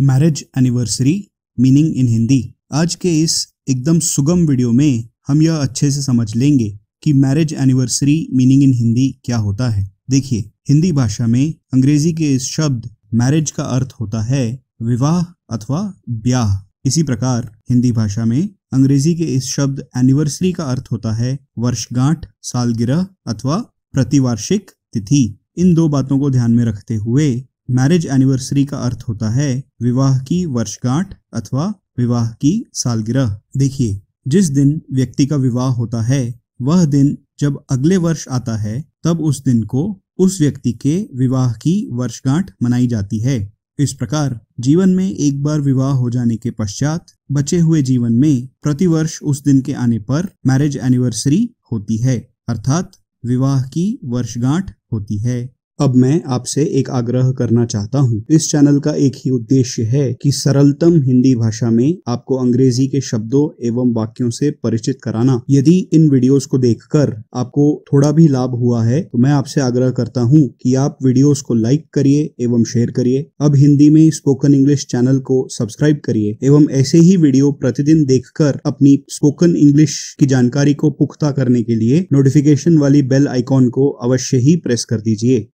marriage anniversary meaning in Hindi आज के इस एकदम सुगम वीडियो में हम यह अच्छे से समझ लेंगे कि marriage anniversary meaning in Hindi क्या होता है देखिए हिंदी भाषा में अंग्रेजी के इस शब्द मैरिज का अर्थ होता है विवाह अथवा ब्याह इसी प्रकार हिंदी भाषा में अंग्रेजी के इस शब्द एनिवर्सरी का अर्थ होता है वर्षगांठ सालगिरह अथवा प्रतिवार्षिक तिथि इन दो बातों को ध्यान में रखते हुए मैरिज एनिवर्सरी का अर्थ होता है विवाह की वर्षगांठ अथवा विवाह की सालगिरह देखिए जिस दिन व्यक्ति का विवाह होता है वह दिन जब अगले वर्ष आता है तब उस दिन को उस व्यक्ति के विवाह की वर्षगांठ मनाई जाती है इस प्रकार जीवन में एक बार विवाह हो जाने के पश्चात बचे हुए जीवन में प्रतिवर्ष उस दिन के आने पर मैरिज एनिवर्सरी होती है अर्थात विवाह की वर्षगांठ होती है अब मैं आपसे एक आग्रह करना चाहता हूँ इस चैनल का एक ही उद्देश्य है कि सरलतम हिंदी भाषा में आपको अंग्रेजी के शब्दों एवं वाक्यों से परिचित कराना यदि इन वीडियोस को देखकर आपको थोड़ा भी लाभ हुआ है तो मैं आपसे आग्रह करता हूँ कि आप वीडियोस को लाइक करिए एवं शेयर करिए अब हिंदी में स्पोकन इंग्लिश चैनल को सब्सक्राइब करिए एवं ऐसे ही वीडियो प्रतिदिन देख अपनी स्पोकन इंग्लिश की जानकारी को पुख्ता करने के लिए नोटिफिकेशन वाली बेल आइकॉन को अवश्य ही प्रेस कर दीजिए